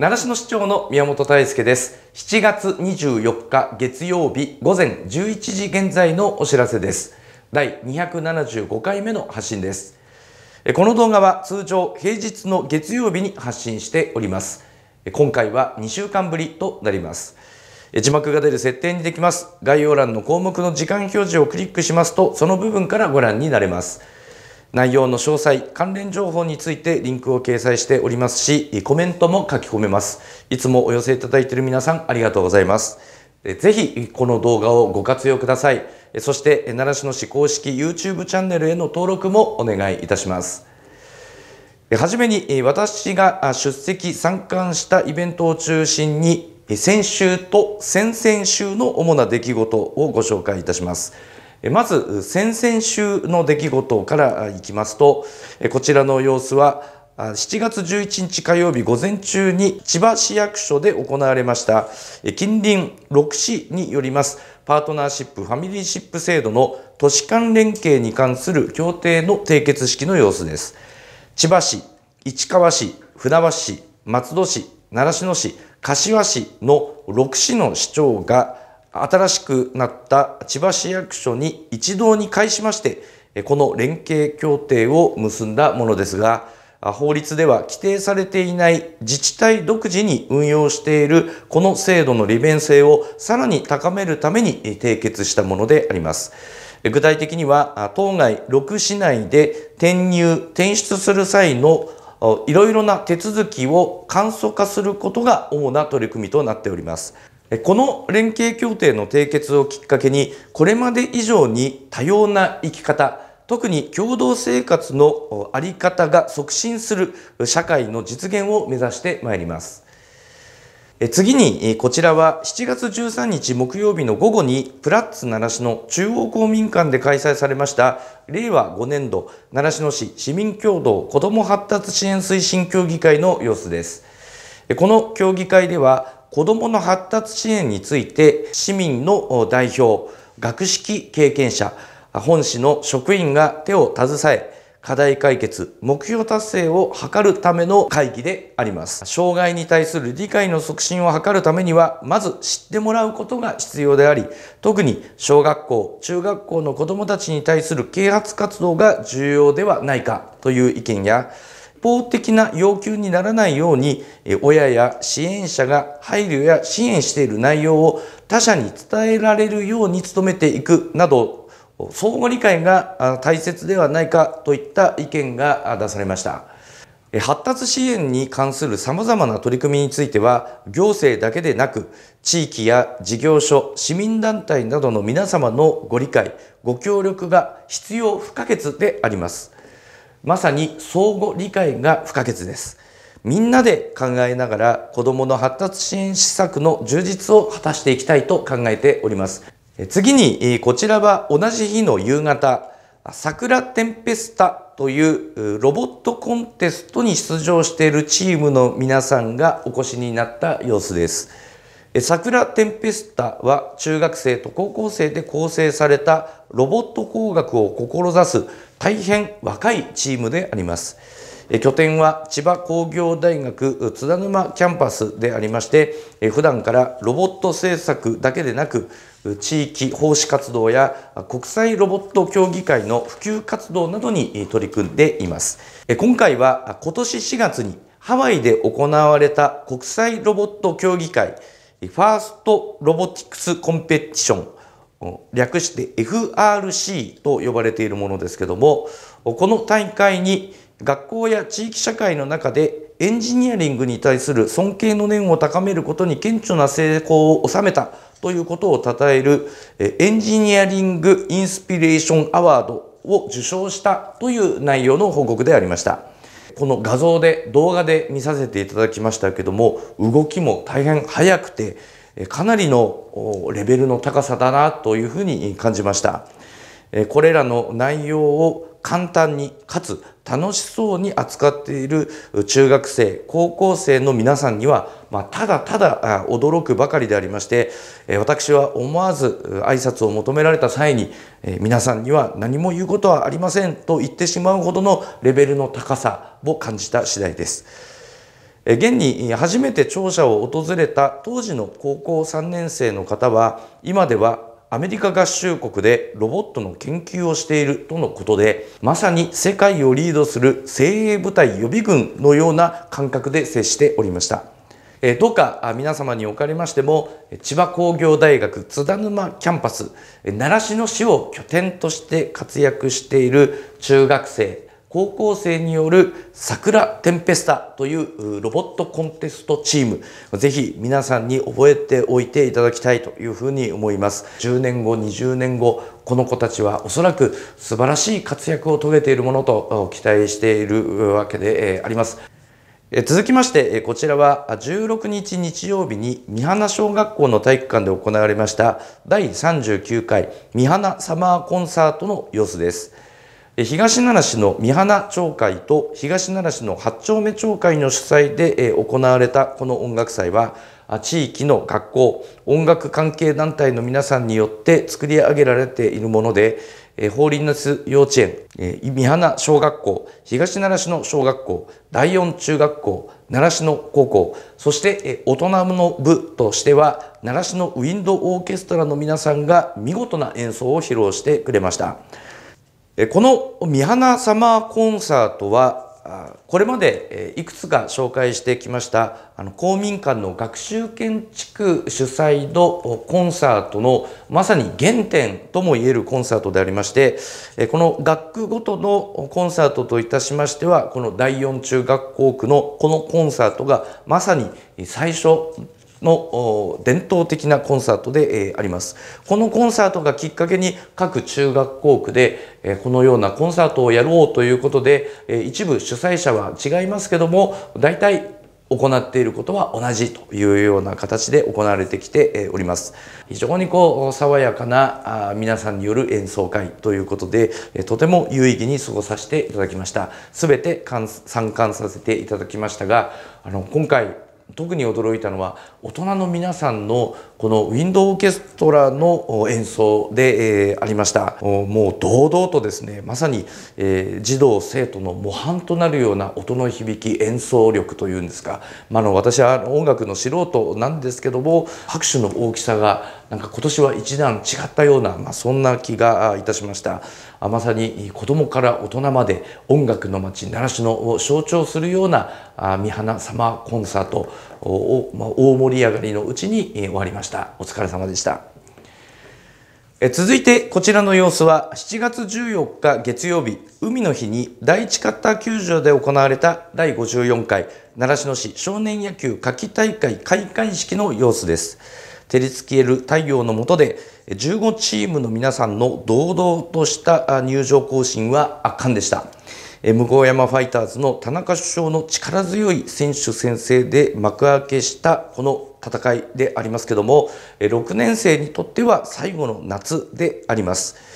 志野市長の宮本大輔です。7月24日月曜日午前11時現在のお知らせです。第275回目の発信です。この動画は通常平日の月曜日に発信しております。今回は2週間ぶりとなります。字幕が出る設定にできます。概要欄の項目の時間表示をクリックしますと、その部分からご覧になれます。内容の詳細、関連情報についてリンクを掲載しておりますし、コメントも書き込めます。いつもお寄せいただいている皆さんありがとうございます。ぜひこの動画をご活用ください。そして奈良市の市公式 YouTube チャンネルへの登録もお願いいたします。はじめに私が出席参観したイベントを中心に先週と先々週の主な出来事をご紹介いたします。まず先々週の出来事からいきますとこちらの様子は7月11日火曜日午前中に千葉市役所で行われました近隣6市によりますパートナーシップファミリーシップ制度の都市間連携に関する協定の締結式の様子です千葉市市川市船橋市松戸市習志野市柏市の6市の市長が新しくなった千葉市役所に一堂に会しまして、この連携協定を結んだものですが、法律では規定されていない自治体独自に運用しているこの制度の利便性をさらに高めるために締結したものであります。具体的には、当該6市内で転入、転出する際のいろいろな手続きを簡素化することが主な取り組みとなっております。この連携協定の締結をきっかけに、これまで以上に多様な生き方、特に共同生活のあり方が促進する社会の実現を目指してまいります。次に、こちらは7月13日木曜日の午後に、プラッツ習志野中央公民館で開催されました、令和5年度習志野市市民協同子ども発達支援推進協議会の様子です。この協議会では、子どもの発達支援について市民の代表学識経験者本市の職員が手を携え課題解決目標達成を図るための会議であります障害に対する理解の促進を図るためにはまず知ってもらうことが必要であり特に小学校中学校の子どもたちに対する啓発活動が重要ではないかという意見や方的な要求にならないように親や支援者が配慮や支援している内容を他者に伝えられるように努めていくなど相互理解が大切ではないかといった意見が出されました。発達支援に関する様々な取り組みについては、行政だけでなく、地域や事業所、市民団体などの皆様のご理解、ご協力が必要不可欠であります。まさに相互理解が不可欠ですみんなで考えながら子どもの発達支援施策の充実を果たしていきたいと考えております次にこちらは同じ日の夕方桜テンペスタというロボットコンテストに出場しているチームの皆さんがお越しになった様子です桜テンペスタは中学生と高校生で構成されたロボット工学を志す大変若いチームであります。拠点は千葉工業大学津田沼キャンパスでありまして普段からロボット制作だけでなく地域奉仕活動や国際ロボット協議会の普及活動などに取り組んでいます今回は今年4月にハワイで行われた国際ロボット協議会ファーストロボティクスコンペティション略して FRC と呼ばれているものですけどもこの大会に学校や地域社会の中でエンジニアリングに対する尊敬の念を高めることに顕著な成功を収めたということを称えるエンジニアリング・インスピレーション・アワードを受賞したという内容の報告でありました。この画像で動画で見させていただきましたけども動きも大変速くてかなりのレベルの高さだなというふうに感じました。これらの内容を簡単にかつ楽しそうに扱っている中学生高校生の皆さんには、まあ、ただただ驚くばかりでありまして私は思わず挨拶を求められた際に皆さんには何も言うことはありませんと言ってしまうほどのレベルの高さを感じた次第です。現に初めて庁舎を訪れた当時の高校3年生の方は今ではアメリカ合衆国でロボットの研究をしているとのことでまさに世界をリードする精鋭部隊予備軍のような感覚で接しておりました。えどうか皆様におかれましても千葉工業大学津田沼キャンパス習志野市を拠点として活躍している中学生高校生による桜テンペスタというロボットコンテストチーム、ぜひ皆さんに覚えておいていただきたいというふうに思います。10年後、20年後、この子たちはおそらく素晴らしい活躍を遂げているものと期待しているわけであります。続きましてこちらは16日日曜日に三花小学校の体育館で行われました第39回三花サマーコンサートの様子です。東奈良市の三花町会と東奈良市の八丁目町会の主催で行われたこの音楽祭は地域の学校音楽関係団体の皆さんによって作り上げられているもので法輪ス幼稚園三花小学校東奈良市の小学校第四中学校奈良市の高校そして大人の部としては奈良市のウィンドオーケストラの皆さんが見事な演奏を披露してくれました。この「三花サマーコンサートは」これまでいくつか紹介してきました公民館の学習建築主催のコンサートのまさに原点ともいえるコンサートでありましてこの学区ごとのコンサートといたしましてはこの第四中学校区のこのコンサートがまさに最初の伝統的なコンサートであります。このコンサートがきっかけに各中学校区でこのようなコンサートをやろうということで一部主催者は違いますけども大体行っていることは同じというような形で行われてきております。非常にこう爽やかな皆さんによる演奏会ということで、とても有意義に過ごさせていただきました。すべて参観させていただきましたが、あの今回特に驚いたのは大人の皆さんのこのウィンドオーケストラの演奏で、えー、ありましたもう堂々とですねまさに、えー、児童生徒の模範となるような音の響き演奏力というんですか、まあの私は音楽の素人なんですけども拍手の大きさがなんか今年は一段違ったような、まあ、そんな気がいたしましたまさに子供から大人まで音楽の街習志野を象徴するようなあ三花様コンサートを、まあ、大盛り上がりのうちに終わりましたお疲れ様でしたえ続いてこちらの様子は7月14日月曜日海の日に第一カッター球場で行われた第54回習志野市少年野球夏季大会開会式の様子です照りつける太陽の下で15チームの皆さんの堂々とした入場行進は圧巻でした。向山ファイターズの田中首相の力強い選手宣誓で幕開けしたこの戦いでありますけども6年生にとっては最後の夏であります。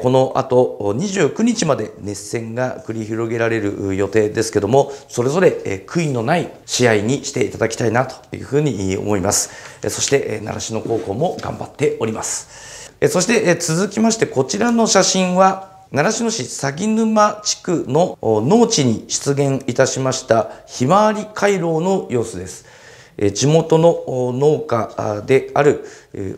この後29日まで熱戦が繰り広げられる予定ですけども、それぞれ悔いのない試合にしていただきたいなというふうに思います。そして、習志野高校も頑張っております。そして、続きましてこちらの写真は、習志野市鷺沼地区の農地に出現いたしましたひまわり回廊の様子です。地元の農家である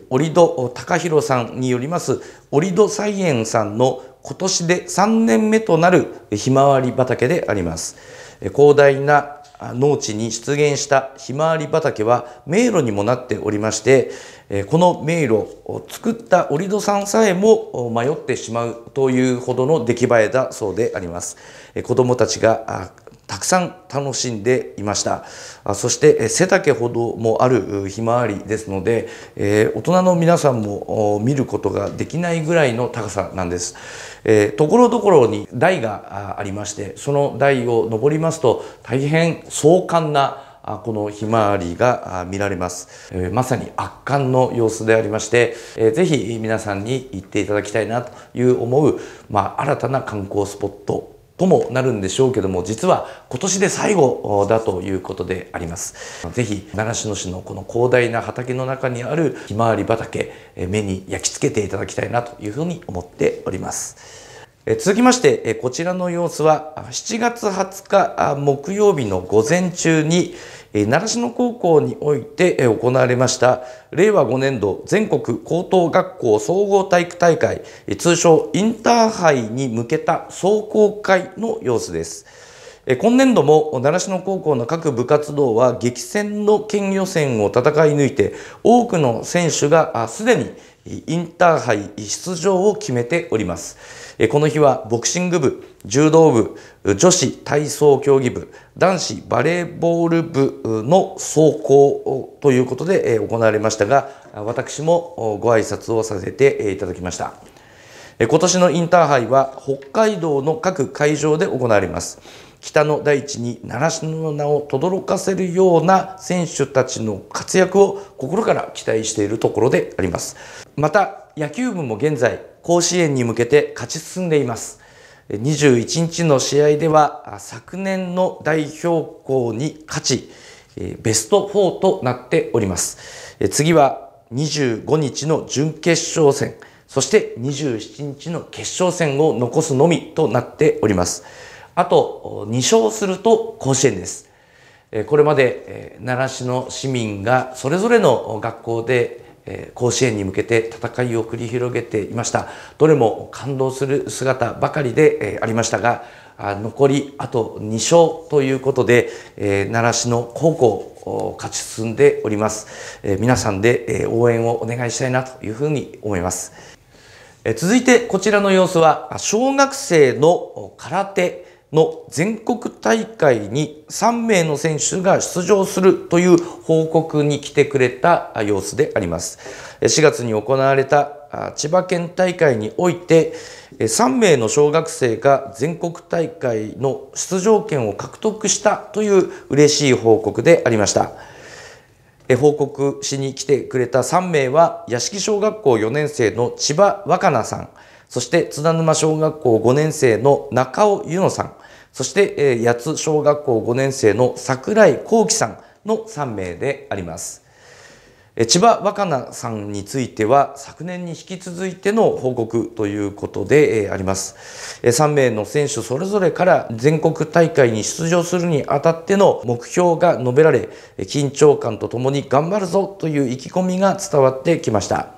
折戸孝弘さんによります折戸菜園さんの今年で3年目となるひまわり畑であります広大な農地に出現したひまわり畑は迷路にもなっておりましてこの迷路を作った折戸さんさえも迷ってしまうというほどの出来栄えだそうであります子どもたちがたくさん楽しんでいましたそして背丈ほどもあるひまわりですので、え大人の皆さんも見ることができないぐらいの高さなんです、えところどころに台がありましてその台を登りますと大変壮観なこのひまわりが見られます、えまさに圧巻の様子でありまして、えー、ぜひ皆さんに行っていただきたいなという思う、まあ、新たな観光スポットともなるんでしょうけども実は今年で最後だということでありますぜひ習志野市のこの広大な畑の中にあるひまわり畑目に焼き付けていただきたいなというふうに思っております続きまして、こちらの様子は7月20日木曜日の午前中に習志野高校において行われました令和5年度全国高等学校総合体育大会通称インターハイに向けた壮行会の様子です。今年度も習志野高校の各部活動は激戦の県予選を戦い抜いて多くの選手がすでにインターハイ出場を決めております。この日はボクシング部、柔道部、女子体操競技部男子バレーボール部の走行ということで行われましたが私もご挨拶をさせていただきました今年のインターハイは北海道の各会場で行われます北の大地に習志野の名を轟かせるような選手たちの活躍を心から期待しているところでありますまた野球部も現在甲子園に向けて勝ち進んでいます21日の試合では昨年の代表校に勝ち、ベスト4となっております。次は25日の準決勝戦、そして27日の決勝戦を残すのみとなっております。あと2勝すると甲子園です。これまで奈良市の市民がそれぞれの学校で甲子園に向けて戦いを繰り広げていましたどれも感動する姿ばかりでありましたが残りあと2勝ということで習志野高校を勝ち進んでおります皆さんで応援をお願いしたいなというふうに思います続いてこちらの様子は小学生の空手の全国大会に3名の選手が出場するという報告に来てくれた様子であります。4月に行われた千葉県大会において3名の小学生が全国大会の出場権を獲得したという嬉しい報告でありました。報告しに来てくれた3名は屋敷小学校4年生の千葉若菜さんそして津田沼小学校5年生の中尾優乃さんそして、えー、八津小学校5年生の桜井幸喜さんの3名であります。千葉若菜さんについては昨年に引き続いての報告ということであります3名の選手それぞれから全国大会に出場するにあたっての目標が述べられ緊張感とともに頑張るぞという意気込みが伝わってきました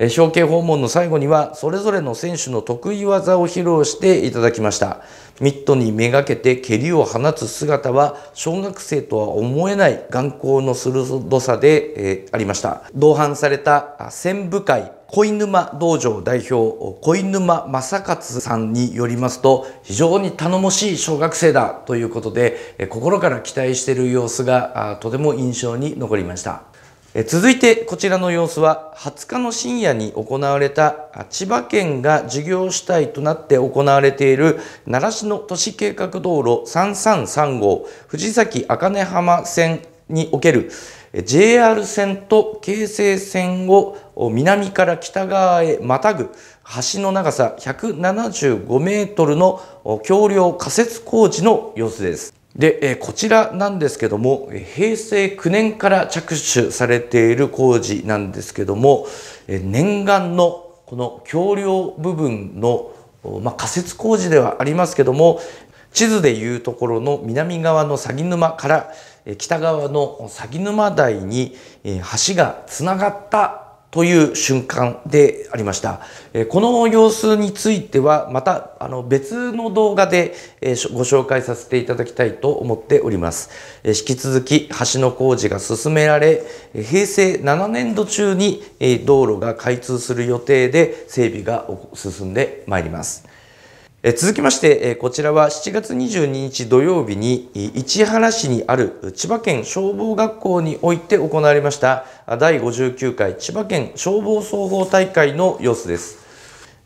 表敬訪問の最後にはそれぞれの選手の得意技を披露していただきましたミットにめがけて蹴りを放つ姿は小学生とは思えない眼光の鋭さで、えー、ありました同伴された専部会恋沼道場代表恋沼正勝さんによりますと非常に頼もしい小学生だということで心から期待している様子がとても印象に残りました。続いてこちらの様子は20日の深夜に行われた千葉県が事業主体となって行われている奈良市の都市計画道路333号藤崎茜浜線における JR 線と京成線を南から北側へまたぐ橋の長さ175メートルの橋梁仮設工事の様子です。で、えこちらなんですけども、平成9年から着手されている工事なんですけども、え念願のこの橋梁部分の、まあ、仮設工事ではありますけども、地図でいうところの南側の鷺沼から北側の鷺沼台に橋がつながったという瞬間でありました。この様子についてはまたあの別の動画でご紹介させていただきたいと思っております。引き続き橋の工事が進められ、平成7年度中に道路が開通する予定で整備が進んでまいります。え続きまして、えこちらは7月22日土曜日に市原市にある千葉県消防学校において行われました第59回千葉県消防総合大会の様子です。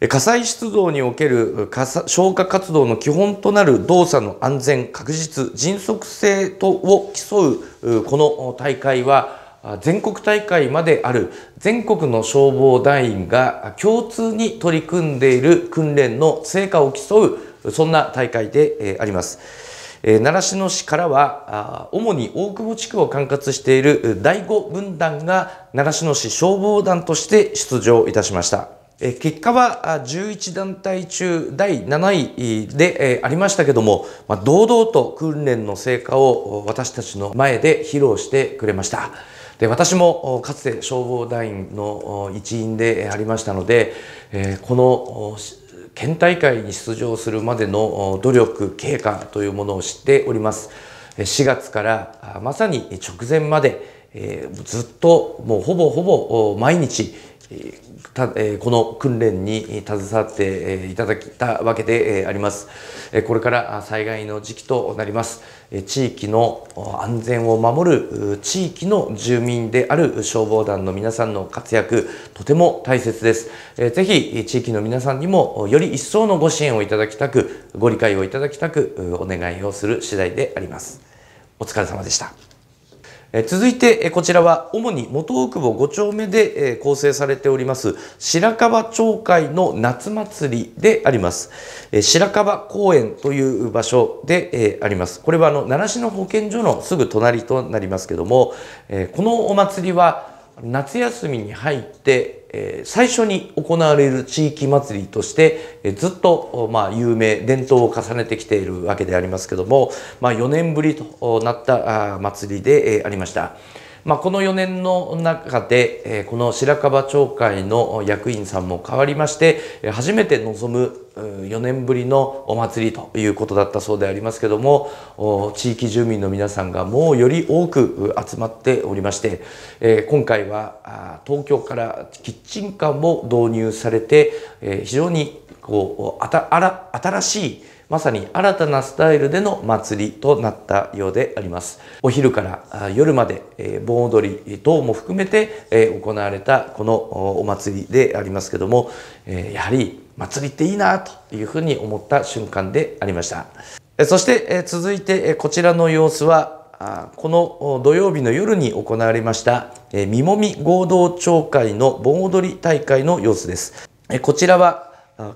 火災出動における消火活動の基本となる動作の安全、確実、迅速性とを競うこの大会は全国大会まである全国の消防団員が共通に取り組んでいる訓練の成果を競うそんな大会であります。習志野市からは主に大久保地区を管轄している第5分団が習志野市消防団として出場いたしました。結果は11団体中第7位でありましたけども堂々と訓練の成果を私たちの前で披露してくれました。で私もかつて消防団員の一員でありましたので、えこの県大会に出場するまでの努力経過というものを知っております4月からまさに直前までえー、ずっともうほぼほぼ毎日た、えこの訓練に携わっていただきたわけであります。これから災害の時期となります。地域の安全を守る地域の住民である消防団の皆さんの活躍、とても大切です。ぜひ地域の皆さんにもより一層のご支援をいただきたく、ご理解をいただきたくお願いをする次第であります。お疲れ様でした。続いてこちらは主に元大久保5丁目で構成されております白樺町会の夏祭りであります白樺公園という場所でありますこれはあの奈良市の保健所のすぐ隣となりますけどもこのお祭りは夏休みに入ってえ最初に行われる地域祭りとして、ずっと、まあ、有名伝統を重ねてきているわけでありますけども、まあ、4年ぶりとなった祭りで、ありました。まあ、この4年の中で、えこの白樺町会の役員さんも変わりまして、初めて臨む4年ぶりのお祭りということだったそうでありますけども地域住民の皆さんがもうより多く集まっておりまして今回は東京からキッチンカーも導入されて非常にこう新しいまさに新たなスタイルでの祭りとなったようであります。お昼から夜まで盆踊り等も含めて行われたこのお祭りでありますけども、やはり祭りっていいなというふうに思った瞬間でありました。そして続いてこちらの様子は、この土曜日の夜に行われました、みもみ合同町会の盆踊り大会の様子です。こちらは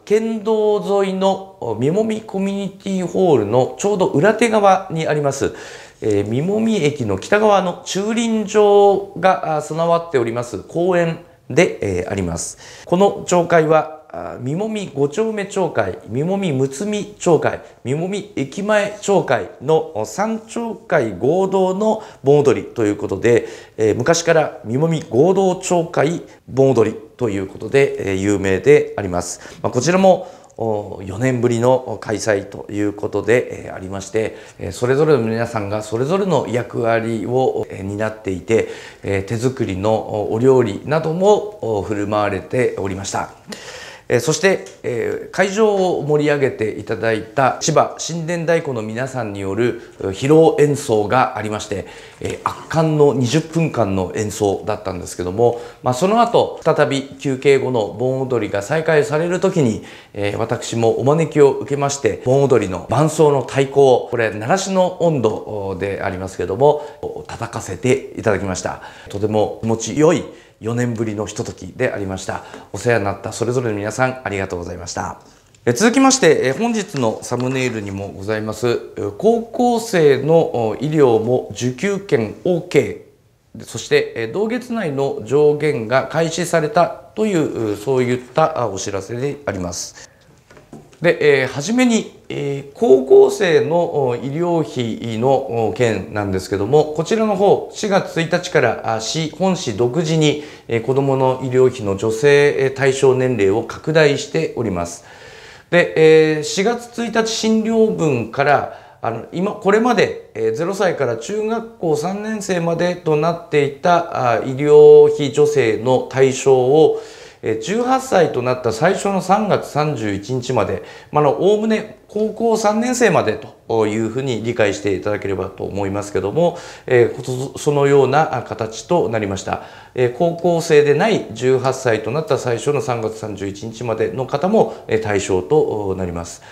県道沿いのみもみコミュニティホールのちょうど裏手側にあります、えみもみ駅の北側の駐輪場が備わっております公園で、えー、あります。この町会はみもみ五丁目町会、みもみむつみ町会、みもみ駅前町会の3町会合同の盆踊りということで、えー、昔からみもみ合同町会盆踊りということで、えー、有名であります。まあ、こちらも4年ぶりの開催ということで、えー、ありまして、えー、それぞれの皆さんがそれぞれの役割を、えー、担っていて、えー、手作りのお料理なども振る舞われておりました。えそして、え会場を盛り上げていただいた千葉神殿太鼓の皆さんによる披露演奏がありまして、え圧巻の20分間の演奏だったんですけども、まあ、その後再び休憩後の盆踊りが再開される時に、え私もお招きを受けまして盆踊りの伴奏の太鼓をこれ鳴らしの温度でありますけども叩かせていただきましたとても気持ち良い4年ぶりのひとときでありましたお世話になったそれぞれの皆さんありがとうございましたえ続きましてえ、本日のサムネイルにもございます高校生の医療も受給権 OK そして同月内の上限が開始されたというそういったお知らせでありますで、えー、初めに、えー、高校生の医療費の件なんですけども、こちらの方、4月1日から市、本市独自に、えー、子供の医療費の助成対象年齢を拡大しております。で、えー、4月1日診療分から、あの今これまで0歳から中学校3年生までとなっていたあ医療費助成の対象を18歳となった最初の3月31日まで、まあ、おおむね高校3年生までというふうに理解していただければと思いますけども、えそのような形となりました、え高校生でない18歳となった最初の3月31日までの方も対象となります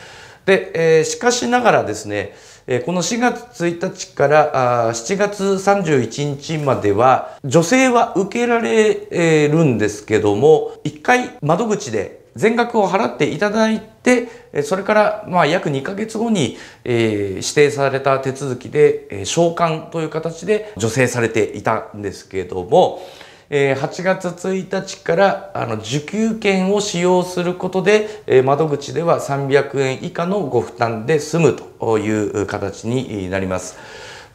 で、えしかしながらですねこの4月1日から7月31日までは、女性は受けられるんですけども、1回窓口で全額を払っていただいて、それからまあ約2ヶ月後に指定された手続きで、召喚という形で助成されていたんですけども、え8月1日からあの受給券を使用することで、え窓口では300円以下のご負担で済むという形になります。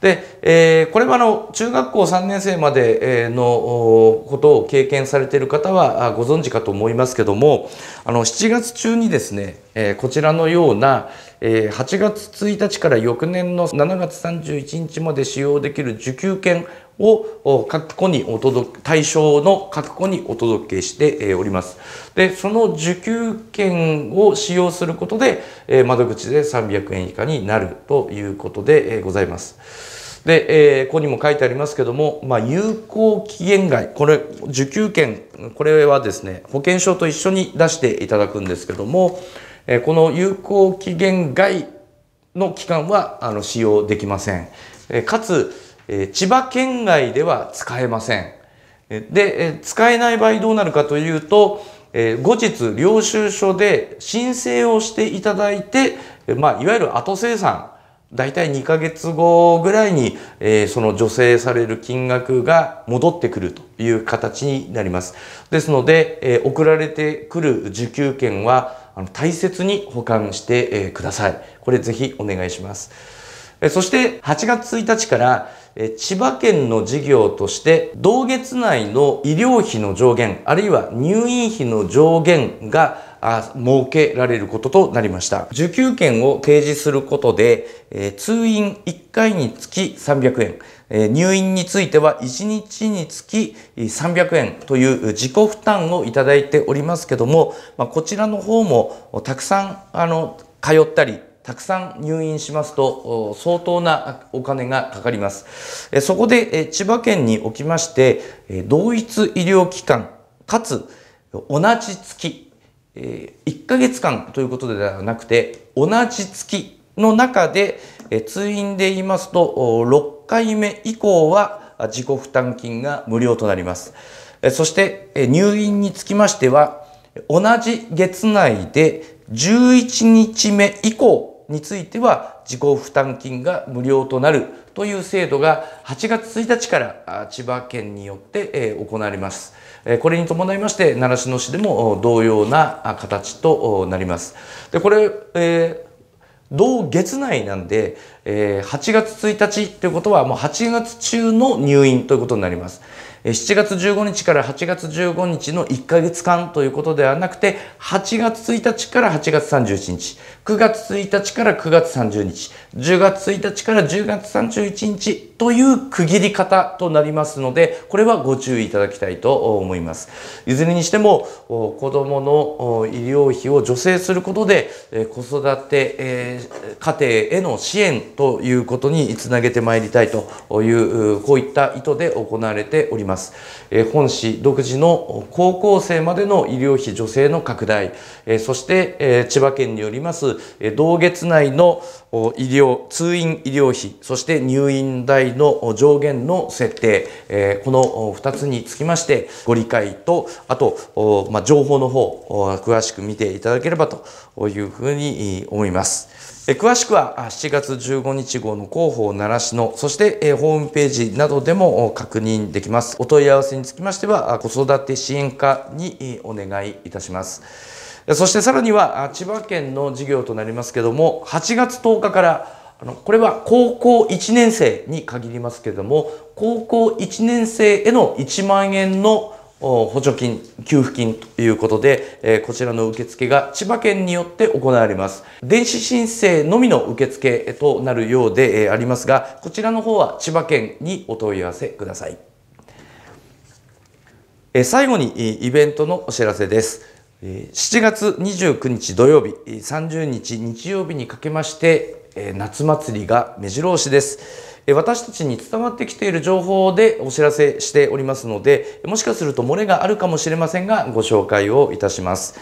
で、えこれはあの中学校3年生までのことを経験されている方はご存知かと思いますけどもあの7月中にですね、えこちらのような、え8月1日から翌年の7月31日まで使用できる受給券を各個にお届対象の各個にお届けしております。で、その受給券を使用することで、え窓口で300円以下になるということでございます。で、えここにも書いてありますけども、まあ、有効期限外、これ、受給券、これはですね、保険証と一緒に出していただくんですけども、えこの有効期限外の期間はあの使用できません。えかつ、え千葉県外では使えません。で、使えない場合どうなるかというと、え後日領収書で申請をしていただいて、まあ、いわゆる後生産大体2ヶ月後ぐらいに、えその助成される金額が戻ってくるという形になります。ですので、え送られてくる受給券はあの大切に保管してください。これぜひお願いします。そして8月1日から千葉県の事業として同月内の医療費の上限あるいは入院費の上限が設けられることとなりました。受給券を提示することで、えー、通院1回につき300円、えー、入院については1日につき300円という自己負担をいただいておりますけども、まあ、こちらの方もたくさんあの通ったりたくさん入院しますと相当なお金がかかります。そこで千葉県におきまして同一医療機関かつ同じ月えー、1ヶ月間ということではなくて同じ月の中で、えー、通院で言いますと6回目以降は自己負担金が無料となります、えー、そして、えー、入院につきましては同じ月内で11日目以降については自己負担金が無料となるという制度が8月1日から千葉県によって行われます。これに伴いまして習志野市でも同様な形となります。でこれ、えー同月内なんで、えー、8月1日ということはもう8月中の入院ということになります。7月15日から8月15日の1ヶ月間ということではなくて、8月1日から8月31日、9月1日から9月30日、10月1日から10月31日という区切り方となりますのでこれはご注意いただきたいと思いますいずれにしても子供の医療費を助成することで子育て家庭への支援ということにつなげてまいりたいというこういった意図で行われております本市独自の高校生までの医療費助成の拡大そして千葉県によります同月内の医療通院医療費そして入院代の上限の設定、えこの2つにつきましてご理解とあと、ま情報の方詳しく見ていただければというふうに思います。え詳しくは7月15日号の広報奈良市のそしてえホームページなどでも確認できますお問い合わせにつきましては子育て支援課にお願いいたしますそしてさらには千葉県の事業となりますけども8月10日からあのこれは高校1年生に限りますけれども高校1年生への1万円の補助金給付金ということで、えこちらの受付が千葉県によって行われます電子申請のみの受付となるようで、えありますがこちらの方は千葉県にお問い合わせください、え最後にイベントのお知らせです7月29日土曜日、30日日曜日にかけまして、夏祭りが目白押しです。私たちに伝わってきている情報でお知らせしておりますので、もしかすると漏れがあるかもしれませんが、ご紹介をいたします。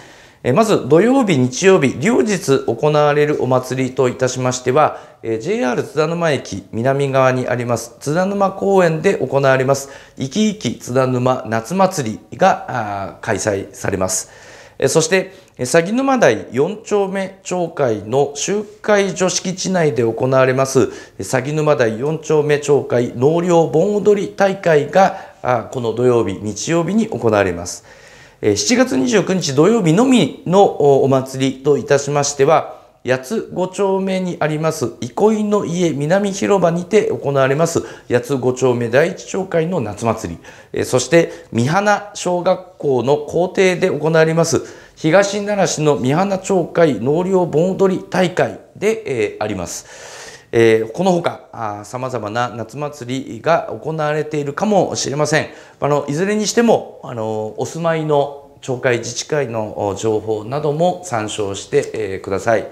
まず土曜日、日曜日、両日行われるお祭りといたしましては、JR 津田沼駅南側にあります津田沼公園で行われます、生き生き津田沼夏祭りが開催されます。そして鷺沼台4丁目町会の集会所敷地内で行われます鷺沼台4丁目町会納涼盆踊り大会がこの土曜日日曜日に行われます。7月29日土曜日のみのお祭りといたしましては八五丁目にあります憩いの家南広場にて行われます八五丁目第一町会の夏祭り、えそして三花小学校の校庭で行われます東奈良市の三花町会納涼盆踊り大会で、えー、あります。えー、このほかさまざまな夏祭りが行われているかもしれませんあのいずれにしてもあのお住まいの町会自治会の情報なども参照してください。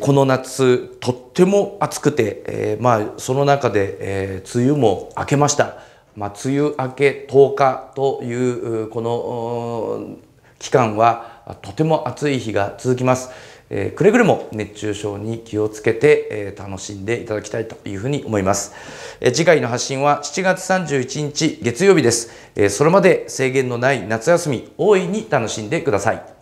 この夏とっても暑くて、まあ、その中で梅雨も明けました。まあ、梅雨明け10日というこの期間はとても暑い日が続きます。えー、くれぐれも熱中症に気をつけて、えー、楽しんでいただきたいというふうに思います、えー、次回の発信は7月31日月曜日です、えそれまで制限のない夏休み大いに楽しんでください